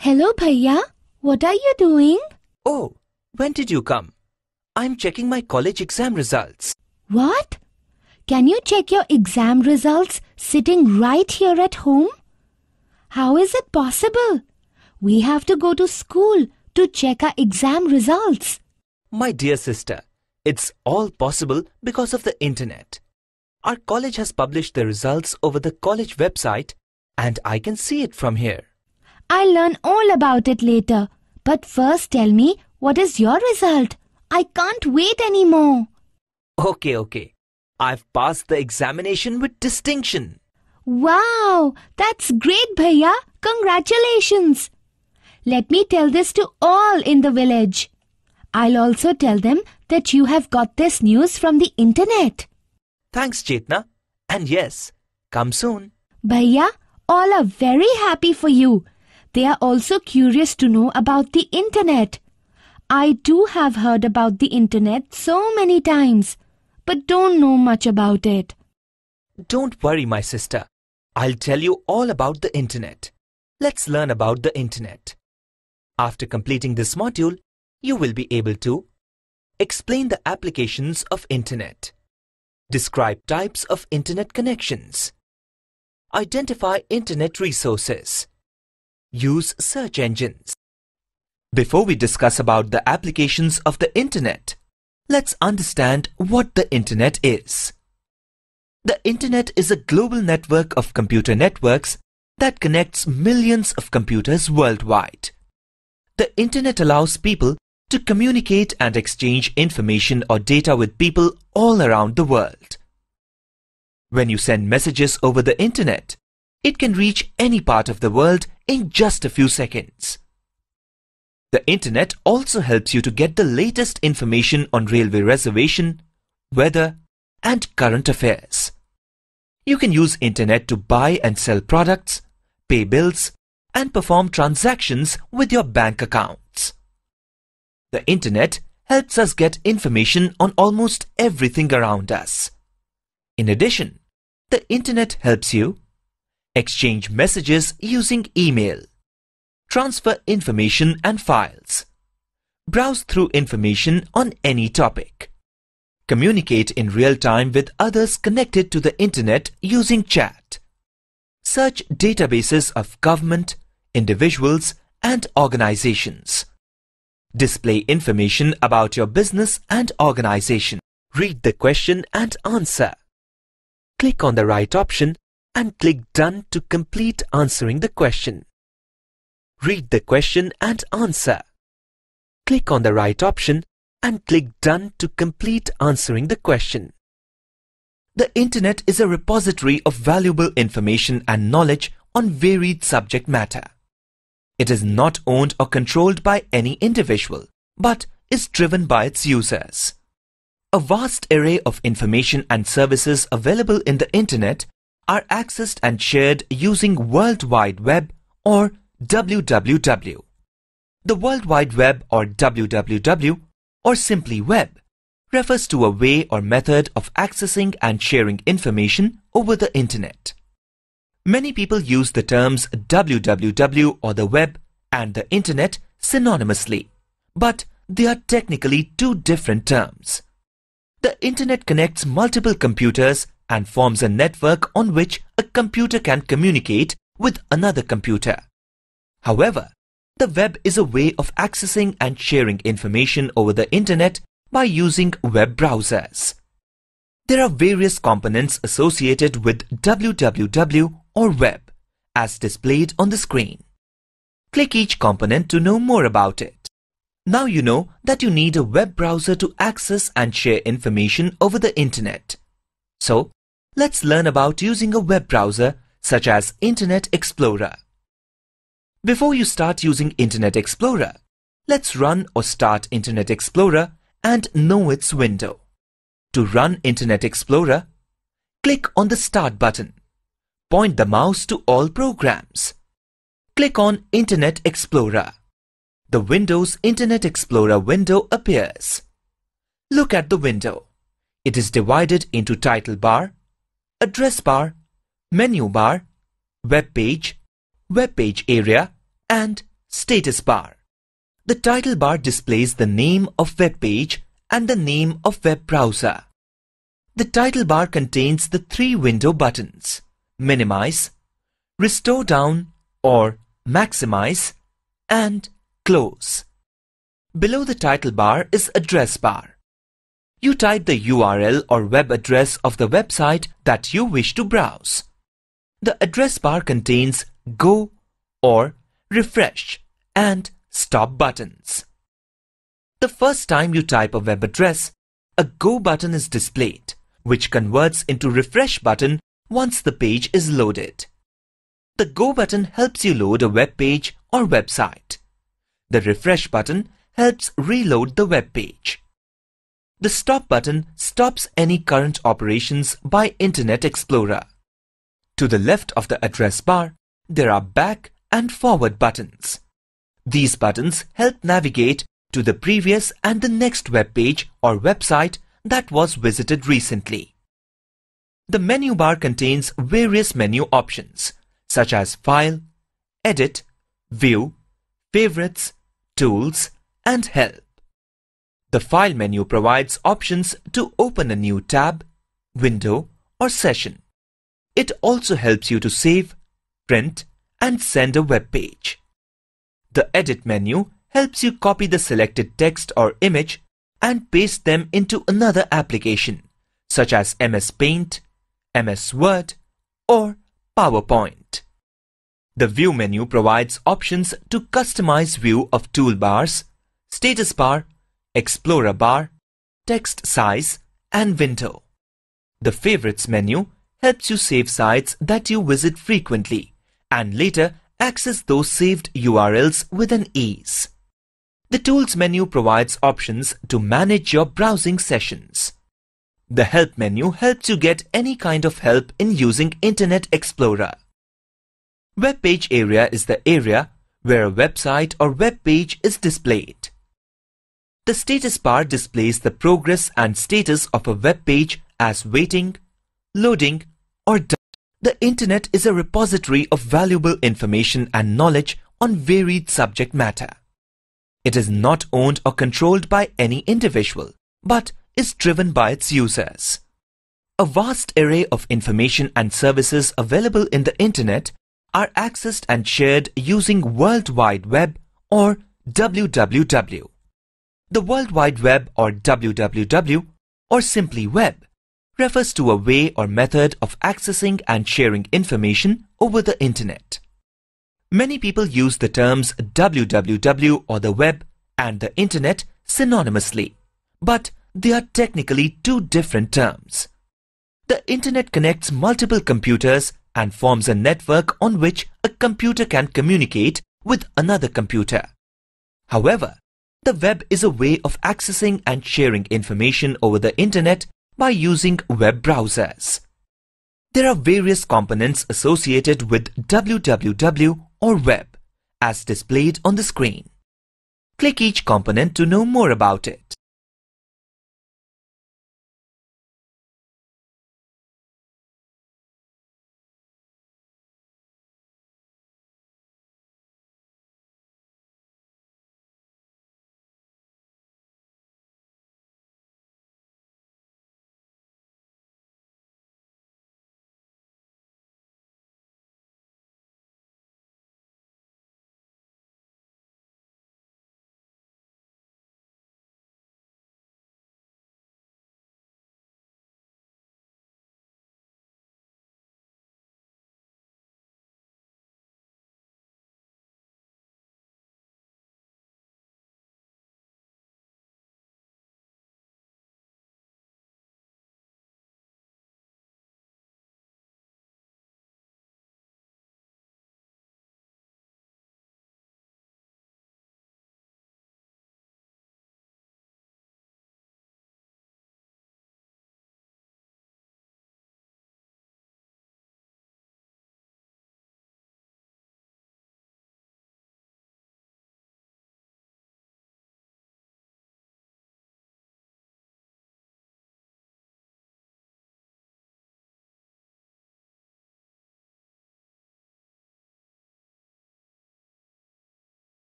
Hello, Bhaiya. What are you doing? Oh, when did you come? I'm checking my college exam results. What? Can you check your exam results sitting right here at home? How is it possible? We have to go to school to check our exam results. My dear sister, it's all possible because of the internet. Our college has published the results over the college website and I can see it from here. I'll learn all about it later. But first tell me, what is your result? I can't wait anymore. Okay, okay. I've passed the examination with distinction. Wow, that's great, Bhaiya. Congratulations. Let me tell this to all in the village. I'll also tell them that you have got this news from the internet. Thanks, Chetna. And yes, come soon. Bhaiya, all are very happy for you. They are also curious to know about the internet. I too have heard about the internet so many times, but don't know much about it. Don't worry, my sister. I'll tell you all about the internet. Let's learn about the internet. After completing this module, you will be able to explain the applications of Internet, describe types of Internet connections, identify Internet resources, use search engines. Before we discuss about the applications of the Internet, let's understand what the Internet is. The Internet is a global network of computer networks that connects millions of computers worldwide. The Internet allows people to communicate and exchange information or data with people all around the world. When you send messages over the internet, it can reach any part of the world in just a few seconds. The internet also helps you to get the latest information on railway reservation, weather and current affairs. You can use internet to buy and sell products, pay bills and perform transactions with your bank accounts. The internet helps us get information on almost everything around us. In addition, the internet helps you exchange messages using email, transfer information and files, browse through information on any topic, communicate in real time with others connected to the internet using chat, search databases of government, individuals and organizations. Display information about your business and organization. Read the question and answer. Click on the right option and click Done to complete answering the question. Read the question and answer. Click on the right option and click Done to complete answering the question. The Internet is a repository of valuable information and knowledge on varied subject matter. It is not owned or controlled by any individual, but is driven by its users. A vast array of information and services available in the Internet are accessed and shared using World Wide Web or WWW. The World Wide Web or WWW or simply Web refers to a way or method of accessing and sharing information over the Internet. Many people use the terms www or the web and the internet synonymously, but they are technically two different terms. The internet connects multiple computers and forms a network on which a computer can communicate with another computer. However, the web is a way of accessing and sharing information over the internet by using web browsers. There are various components associated with www or web as displayed on the screen. Click each component to know more about it. Now you know that you need a web browser to access and share information over the internet. So, let's learn about using a web browser such as Internet Explorer. Before you start using Internet Explorer, let's run or start Internet Explorer and know its window. To run Internet Explorer, click on the Start button. Point the mouse to all programs. Click on Internet Explorer. The Windows Internet Explorer window appears. Look at the window. It is divided into title bar, address bar, menu bar, web page, web page area, and status bar. The title bar displays the name of web page and the name of web browser. The title bar contains the three window buttons minimize, restore down or maximize, and close. Below the title bar is address bar. You type the URL or web address of the website that you wish to browse. The address bar contains go or refresh and stop buttons. The first time you type a web address, a go button is displayed, which converts into refresh button once the page is loaded. The Go button helps you load a web page or website. The Refresh button helps reload the web page. The Stop button stops any current operations by Internet Explorer. To the left of the address bar, there are back and forward buttons. These buttons help navigate to the previous and the next web page or website that was visited recently. The menu bar contains various menu options such as File, Edit, View, Favorites, Tools, and Help. The File menu provides options to open a new tab, window, or session. It also helps you to save, print, and send a web page. The Edit menu helps you copy the selected text or image and paste them into another application, such as MS Paint, MS Word, or PowerPoint. The View menu provides options to customize view of toolbars, status bar, explorer bar, text size, and window. The Favorites menu helps you save sites that you visit frequently and later access those saved URLs with an ease. The Tools menu provides options to manage your browsing sessions. The help menu helps you get any kind of help in using Internet Explorer. Web page area is the area where a website or web page is displayed. The status bar displays the progress and status of a web page as waiting, loading or done. The internet is a repository of valuable information and knowledge on varied subject matter. It is not owned or controlled by any individual, but is driven by its users. A vast array of information and services available in the Internet are accessed and shared using World Wide Web or WWW. The World Wide Web or WWW or simply Web refers to a way or method of accessing and sharing information over the Internet. Many people use the terms WWW or the Web and the Internet synonymously. But they are technically two different terms. The internet connects multiple computers and forms a network on which a computer can communicate with another computer. However, the web is a way of accessing and sharing information over the internet by using web browsers. There are various components associated with www or web as displayed on the screen. Click each component to know more about it.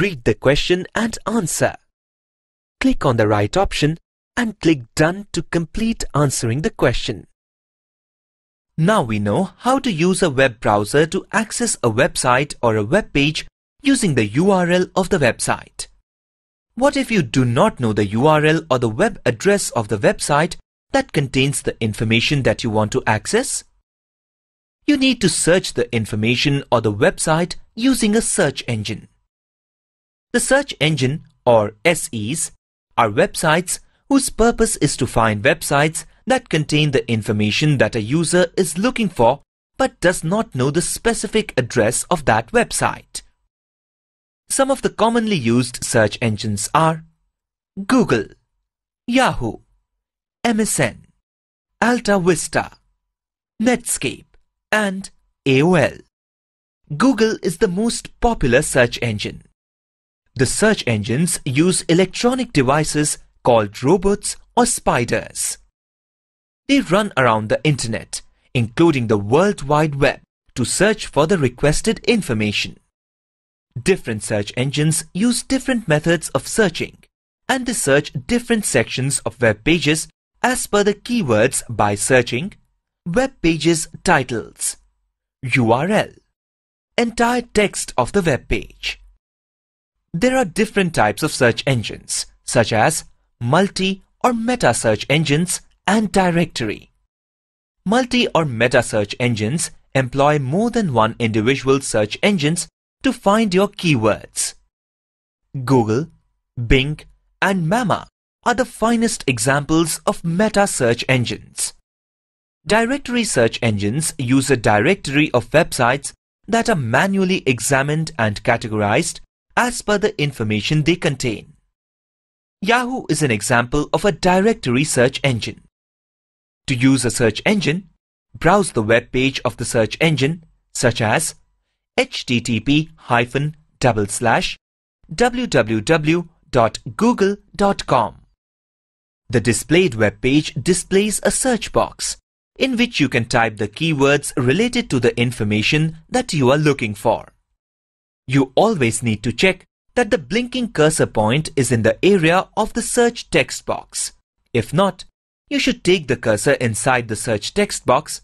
Read the question and answer. Click on the right option and click Done to complete answering the question. Now we know how to use a web browser to access a website or a web page using the URL of the website. What if you do not know the URL or the web address of the website that contains the information that you want to access? You need to search the information or the website using a search engine. The search engine or SEs are websites whose purpose is to find websites that contain the information that a user is looking for but does not know the specific address of that website. Some of the commonly used search engines are Google, Yahoo, MSN, Alta Vista, Netscape, and AOL. Google is the most popular search engine. The search engines use electronic devices called robots or spiders. They run around the internet, including the World Wide Web, to search for the requested information. Different search engines use different methods of searching, and they search different sections of web pages as per the keywords by searching web pages titles, URL, entire text of the web page, there are different types of search engines, such as multi or meta search engines and directory. Multi or meta search engines employ more than one individual search engines to find your keywords. Google, Bing, and Mama are the finest examples of meta search engines. Directory search engines use a directory of websites that are manually examined and categorized as per the information they contain. Yahoo is an example of a directory search engine. To use a search engine, browse the web page of the search engine such as http hyphen double slash www.google.com. The displayed web page displays a search box in which you can type the keywords related to the information that you are looking for. You always need to check that the blinking cursor point is in the area of the search text box. If not, you should take the cursor inside the search text box,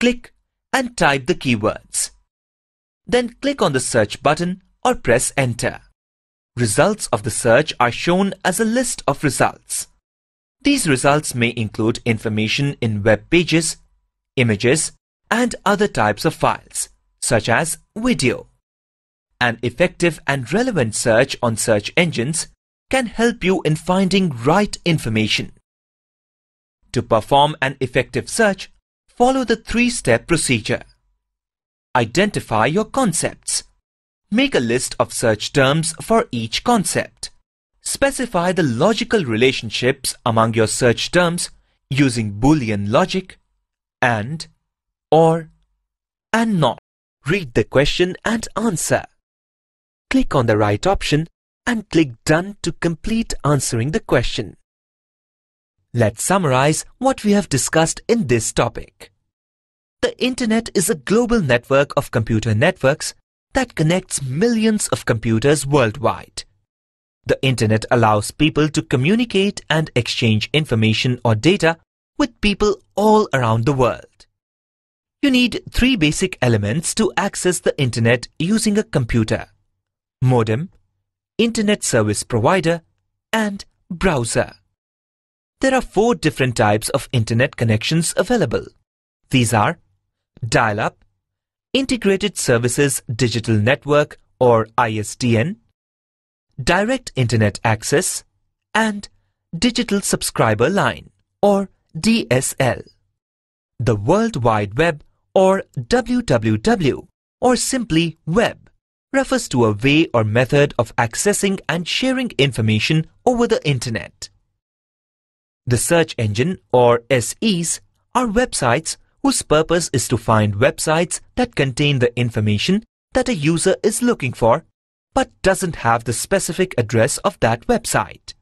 click and type the keywords. Then click on the search button or press enter. Results of the search are shown as a list of results. These results may include information in web pages, images, and other types of files, such as video. An effective and relevant search on search engines can help you in finding right information. To perform an effective search, follow the three-step procedure. Identify your concepts. Make a list of search terms for each concept. Specify the logical relationships among your search terms using Boolean logic and, or, and not. Read the question and answer click on the right option and click Done to complete answering the question. Let's summarize what we have discussed in this topic. The Internet is a global network of computer networks that connects millions of computers worldwide. The Internet allows people to communicate and exchange information or data with people all around the world. You need three basic elements to access the Internet using a computer modem, internet service provider, and browser. There are four different types of internet connections available. These are dial-up, Integrated Services Digital Network or ISDN, Direct Internet Access, and Digital Subscriber Line or DSL. The World Wide Web or WWW or simply Web refers to a way or method of accessing and sharing information over the internet. The search engine or SEs are websites whose purpose is to find websites that contain the information that a user is looking for but doesn't have the specific address of that website.